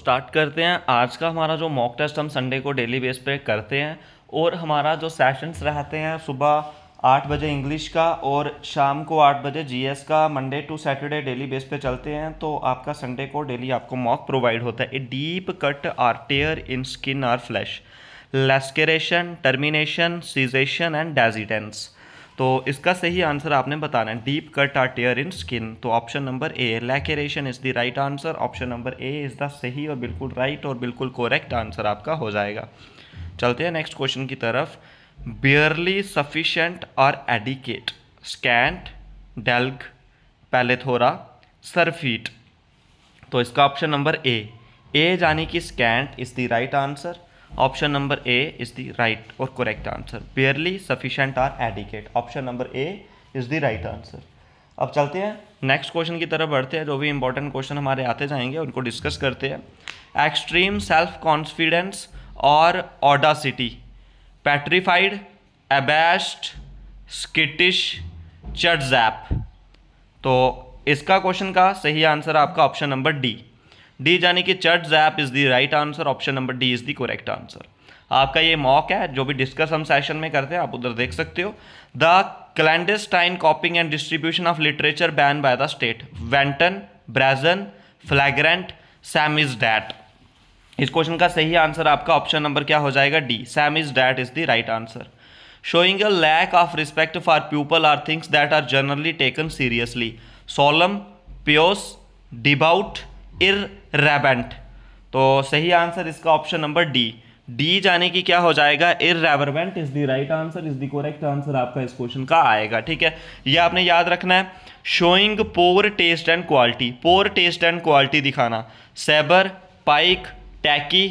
start करते हैं आज का हमारा जो मॉक टेस्ट हम संडे को डेली बेस पे करते हैं और हमारा जो सेशंस रहते हैं सुबह आठ बजे इंग्लिश का और शाम को आठ बजे जीएस का Monday to Saturday daily base पे चलते हैं तो आपका संडे को डेली आपको मॉक प्रोवाइड होता है a deep cut or tear in skin or flesh laceration termination cessation and desistance तो इसका सही आंसर आपने बताना है deep cut or tear in skin तो option number A laceration is the right answer option number A is the सही और बिल्कुल राइट और बिल्कुल कोरेक्ट आंसर आपका हो जाएगा चलते हैं नेक्स्ट क्वेश्चन की तरफ बियरली सफिशेंट और एडिकेट स्कैंट डेल्ग पैलेथोरा सरफीट तो इसका ऑप्शन नंबर ए ए यानी कि scant is the right answer option number A is the right और correct answer Barely sufficient or adequate option number A is the right answer अब चलते हैं next question की तरफ बढ़ते हैं जो भी इंपॉर्टेंट क्वेश्चन हमारे आते जाएंगे उनको डिस्कस करते हैं एक्सट्रीम सेल्फ कॉन्फिडेंस और audacity petrified abashed skittish chutzpah तो इसका क्वेश्चन का सही आंसर आपका ऑप्शन नंबर डी डी यानी कि chutzpah is the right answer option number D is the correct answer आपका ये मॉक है जो भी डिस्कस हम सेशन में करते हैं आप उधर देख सकते हो the clandestine copying and distribution of literature ban by the state wanton brazen flagrant samizdat इस क्वेश्चन का सही आंसर आपका ऑप्शन नंबर क्या हो जाएगा D samizdat is the right answer showing a lack of respect for people or things that are generally taken seriously solemn pious डिबाउट irreverent तो सही आंसर इसका ऑप्शन नंबर डी डी जाने की क्या हो जाएगा irreverent is the right answer is the correct answer आपका इस क्वेश्चन का आएगा ठीक है ये आपने याद रखना है showing poor taste and quality poor taste and quality दिखाना sabre pike tacky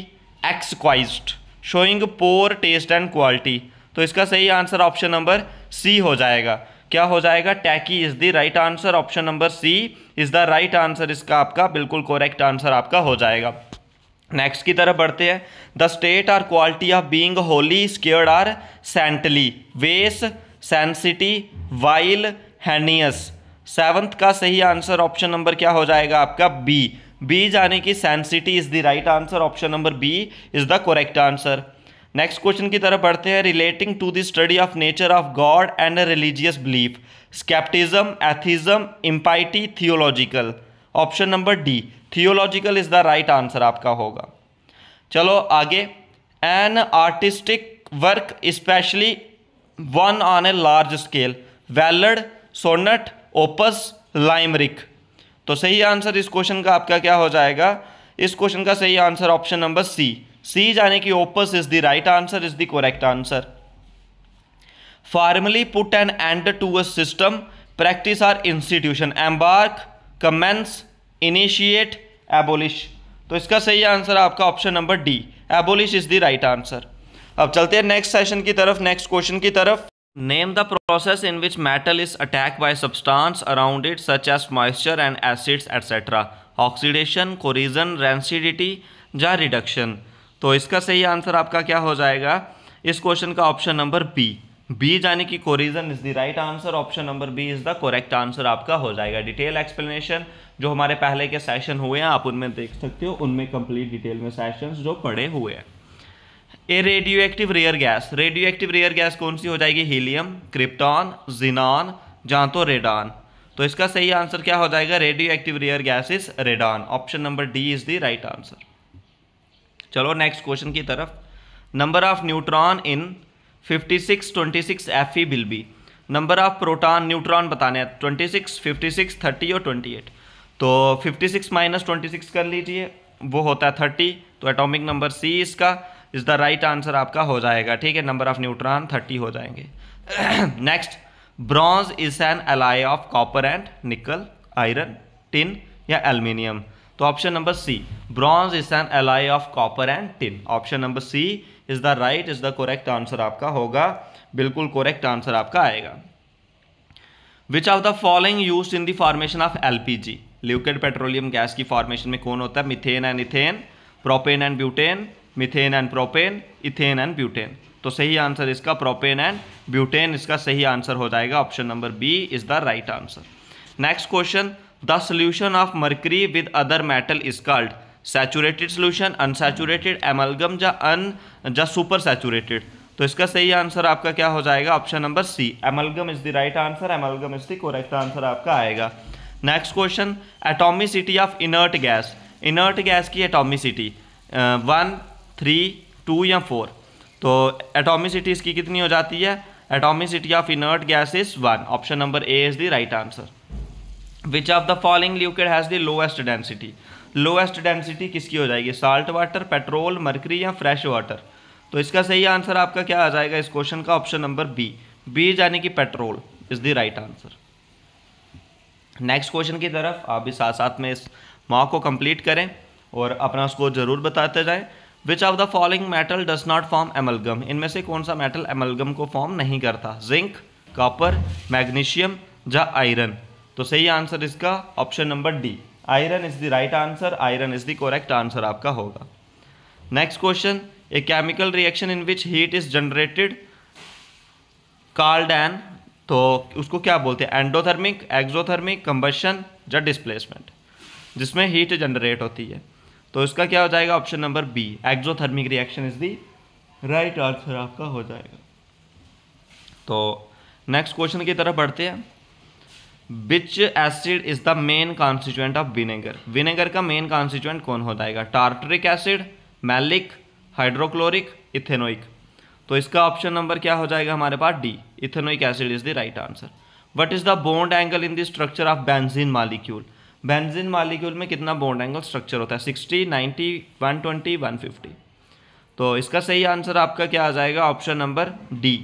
exquisite showing poor taste and quality तो इसका सही आंसर ऑप्शन नंबर सी हो जाएगा क्या हो जाएगा tacky is the right answer option number C is the right answer इसका आपका बिल्कुल कोरेक्ट आंसर आपका हो जाएगा नेक्स्ट की तरफ बढ़ते हैं the state or quality of being holy sacred or saintly ways sanctity while हैनियस seventh का सही आंसर ऑप्शन नंबर क्या हो जाएगा आपका बी बी जाने की sanctity is the right answer option number B is the correct answer next question की तरफ बढ़ते हैं relating to the study of nature of God and religious belief scepticism atheism impiety theological option number D theological is the right answer आपका होगा चलो आगे an artistic work especially one on a large scale ballad sonnet opus limerick तो सही answer इस question का आपका क्या हो जाएगा इस क्वेश्चन का सही answer option number C C यानी कि opus is the right answer is the correct answer formally put an end to a system practice or institution embark commence initiate abolish तो इसका सही आंसर आपका option number D abolish is the right answer अब चलते हैं next session की तरफ next question की तरफ name the process in which metal is attack by substance around it such as moisture and acids et cetera oxidation corrosion rancidity या reduction तो इसका सही आंसर आपका क्या हो जाएगा इस क्वेश्चन का ऑप्शन नंबर बी बी जाने की corrosion is the right answer option number B is the correct answer आपका हो जाएगा डिटेल एक्सप्लेनेशन जो हमारे पहले के सेशन हुए हैं आप उनमें देख सकते हो उनमें कंप्लीट डिटेल में सेशंस जो पड़े हुए हैं a radioactive rare gas radioactive rare gas कौन सी हो जाएगी हीलियम क्रिप्टॉन जिनान जांतो रेडान तो इसका सही आंसर क्या हो जाएगा radioactive rare gas is radon option number D is the right answer चलो नेक्स्ट क्वेश्चन की तरफ number of neutron in 56 26 F E will be number of proton neutron बताने हैं 26 56 30 और 28 तो 56 माइनस सिक्स कर लीजिए वो होता है 30 तो एटॉमिक नंबर सी इसका इज द राइट आंसर आपका हो जाएगा ठीक है नंबर ऑफ न्यूट्रॉन 30 हो जाएंगे next bronze is an alloy of copper and nickel iron tin या एल्यूमिनियम तो option number C bronze is an alloy of copper and tin option number C is the right is the correct answer आपका होगा बिल्कुल correct answer आपका आएगा which are the following use in the formation of L P G liquefied petroleum gas की formation में कौन होता है methane and ethane propane and butane methane and propane ethane and butane तो सही आंसर इसका प्रोपेन एंड ब्यूटेन इसका सही आंसर हो जाएगा option number B is the right answer next question the solution of mercury with other metal is called saturated solution unsaturated amalgam या अन या सुपर सैचुरेटेड तो इसका सही आंसर आपका क्या हो जाएगा option number C amalgam is the right answer amalgam is the correct answer आपका आएगा next question atomicity of inert gas inert gas की एटॉमिसिटी वन थ्री टू या फोर तो एटॉमिसिटी इसकी कितनी हो जाती है atomicity of inert gas is one option number A is the right answer which of the following liquid has the lowest density lowest density किसकी हो जाएगी साल्ट वाटर पेट्रोल मरकरी या फ्रेश वाटर तो इसका सही आंसर आपका क्या आ जाएगा इस क्वेश्चन का ऑप्शन नंबर बी बी यानी कि petrol is the right answer next question की तरफ आप भी साथ साथ में इस मॉक को कंप्लीट करें और अपना स्कोर ज़रूर बताते जाएं which of the following metal does not form amalgam इनमें से कौन सा मेटल एमलगम को फॉर्म नहीं करता जिंक कॉपर मैग्नीशियम या आयरन तो सही आंसर इसका option number D iron is the right answer iron is the correct answer आपका होगा next question a chemical reaction in which heat is generated called an तो उसको क्या बोलते हैं एंडोथर्मिक एक्जोथर्मिक कंबशन या डिस्प्लेसमेंट जिसमें हीट जनरेट होती है तो इसका क्या हो जाएगा option number B exothermic reaction is the right answer आपका हो जाएगा तो नेक्स्ट क्वेश्चन की तरफ बढ़ते हैं which acid is the main constituent of vinegar vinegar का मेन कॉन्स्टिट्यूएंट कौन हो जाएगा tartaric acid malic hydrochloric ethanoic तो इसका ऑप्शन नंबर क्या हो जाएगा हमारे पास D ethanoic acid is the right answer what is the bond angle in the structure of benzene molecule benzene molecule में कितना बोंड एंगल स्ट्रक्चर होता है sixty one twenty one fifty तो इसका सही आंसर आपका क्या आ जाएगा ऑप्शन नंबर डी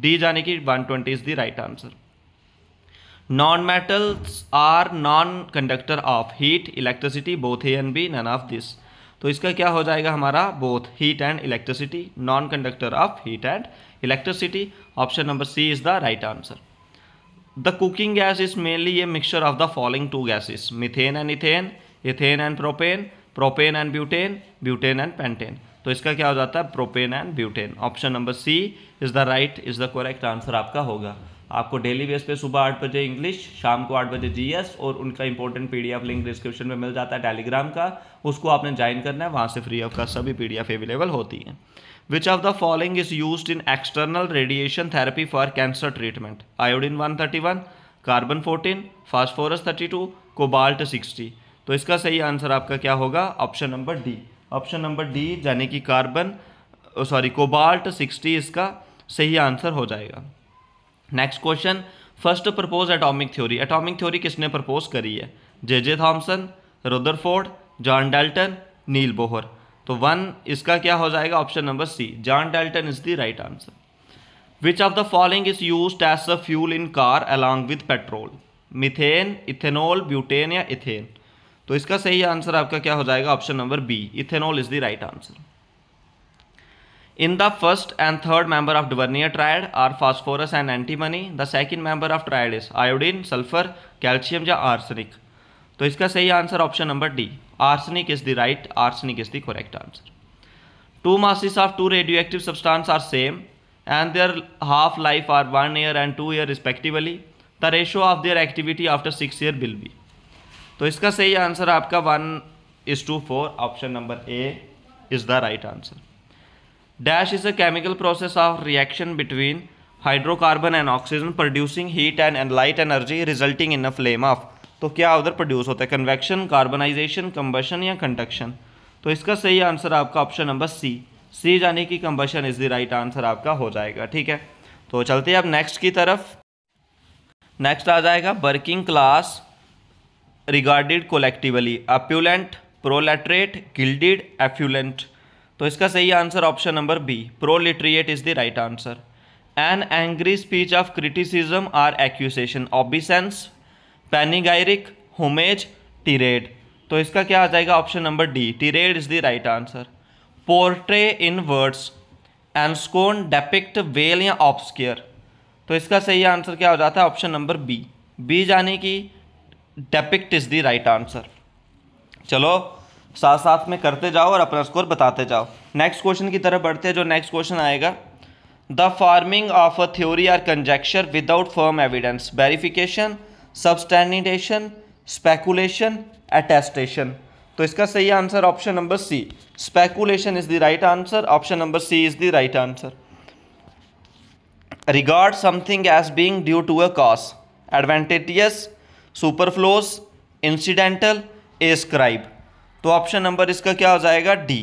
डी जाने की twenty is the right answer non metals are non conductor of heat electricity both A and B none of this तो इसका क्या हो जाएगा हमारा both heat and electricity non conductor of heat and electricity option number C is the right answer the cooking gas is mainly a mixture of the following two gases methane and ethane ethane and propane propane and butane butane and pentane तो इसका क्या हो जाता है propane and butane option number C is the right is the correct answer आपका होगा आपको daily base पे सुबह आठ बजे इंग्लिश शाम को आठ बजे जीएस और उनका इंपॉर्टेंट पीडीएफ लिंक डिस्क्रिप्शन में मिल जाता है टेलीग्राम का उसको आपने ज्वाइन करना है वहाँ से फ्री ऑफ कास्ट सभी पीडीएफ अवेलेबल होती हैं which of the following is use in external radiation therapy for cancer treatment iodine one thirty one carbon fourteen phosphorus thirty two cobalt sixty तो इसका सही आंसर आपका क्या होगा option number D option number D यानी कि carbon sorry cobalt sixty इसका सही आंसर हो जाएगा next question first propose atomic theory atomic theory किसने प्रपोज करी है J J Thomson Rutherford John Dalton Niels Bohr तो वन इसका क्या हो जाएगा option number C John Dalton is the right answer which of the following is use as a fuel in car along with petrol methane ethanol butane या ethane तो इसका सही answer आपका क्या हो जाएगा option number B ethanol is the right answer in the first and third member of Duvernay triad are phosphorus and antimony the second member of triad is iodine sulphur calcium या arsenic तो इसका सही answer option number D arsenic is the right arsenic is the correct answer two masses of two radioactive substance are same and their half life are one year and two year respectively the ratio of their activity after six year will be तो इसका सही answer आपका one is to four option number A is the right answer is a chemical process of reaction between hydrocarbon and oxygen producing heat and and light energy resulting in a flame of तो क्या उधर produce होता है convection carbonisation combustion या conduction तो इसका सही answer आपका ऑप्शन नंबर सी सी जाने की combustion is the right answer आपका हो जाएगा ठीक है तो चलते हैं आप नेक्स्ट की तरफ नेक्स्ट आ जाएगा working class regarded collectively affluent proletariat gilded effluent तो इसका सही answer option number B proletariat is the right answer an angry speech of criticism or accusation obeisance panegyric homage tirade तो इसका क्या आ जाएगा option number D tirade is the right answer portray in words ensconce depict veil या obscure तो इसका सही answer क्या हो जाता है ऑप्शन नंबर बी बी जाने की depict is the right answer चलो साथ साथ में करते जाओ और अपना स्कोर बताते जाओ नेक्स्ट क्वेश्चन की तरफ बढ़ते हैं जो नेक्स्ट क्वेश्चन आएगा the forming of a theory or conjecture without firm evidence verification substantiation speculation attestation तो इसका सही answer option number C speculation is the right answer option number C is the right answer regard something as being due to a cause adventitious superfluous incidental ascribe तो option number इसका क्या हो जाएगा D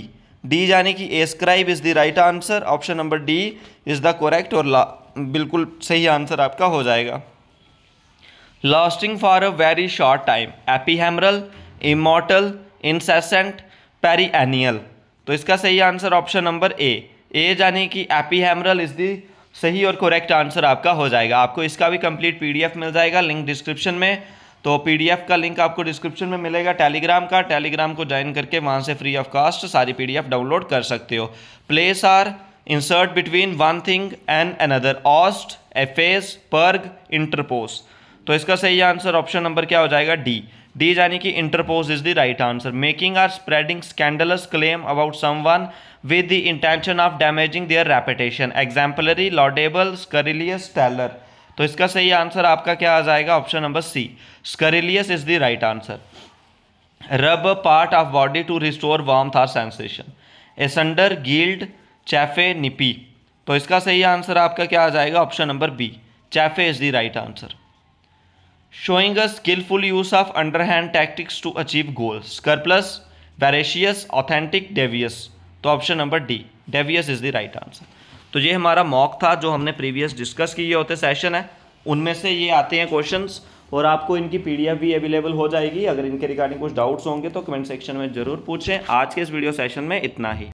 D यानी कि ascribe is the right answer option number D is the correct और बिल्कुल सही आंसर आपका हो जाएगा lasting for a very short time ephemeral immortal incessant perennial तो इसका सही answer option number A A यानी कि एपी हेमरल इज़ द सही और करेक्ट आंसर आपका हो जाएगा आपको इसका भी कंप्लीट पीडीएफ मिल जाएगा लिंक डिस्क्रिप्शन में तो पीडीएफ का लिंक आपको डिस्क्रिप्शन में मिलेगा टेलीग्राम का टेलीग्राम को ज्वाइन करके वहाँ से फ्री ऑफ कास्ट सारी पीडीएफ डाउनलोड कर सकते हो place or insert between one thing and another oust efface purge interpose तो इसका सही आंसर ऑप्शन नंबर क्या हो जाएगा डी डी यानी कि interpose is the right answer making or spreading scandalous claim about some one with the intention of damaging their reputation exemplary laudable scurrilous tailor तो इसका सही आंसर आपका क्या आ जाएगा option number C scurrilous is the right answer rub part of body to restore warmth or sensation asunder gild chafe nippy तो इसका सही आंसर आपका क्या आ जाएगा option number B chafe is the right answer showing a skilful use of underhand tactics to achieve goal scrupulous veracious authentic devious तो option number D devious is the right answer तो ये हमारा mock था जो हमने previous discuss किए होते session है उनमें से ये आते हैं क्वेश्चंस और आपको इनकी पीडीएफ भी अवेलेबल हो जाएगी अगर इनके रिगार्डिंग कुछ डाउट्स होंगे तो कमेंट सेक्शन में ज़रूर पूछें आज के इस वीडियो सेशन में इतना ही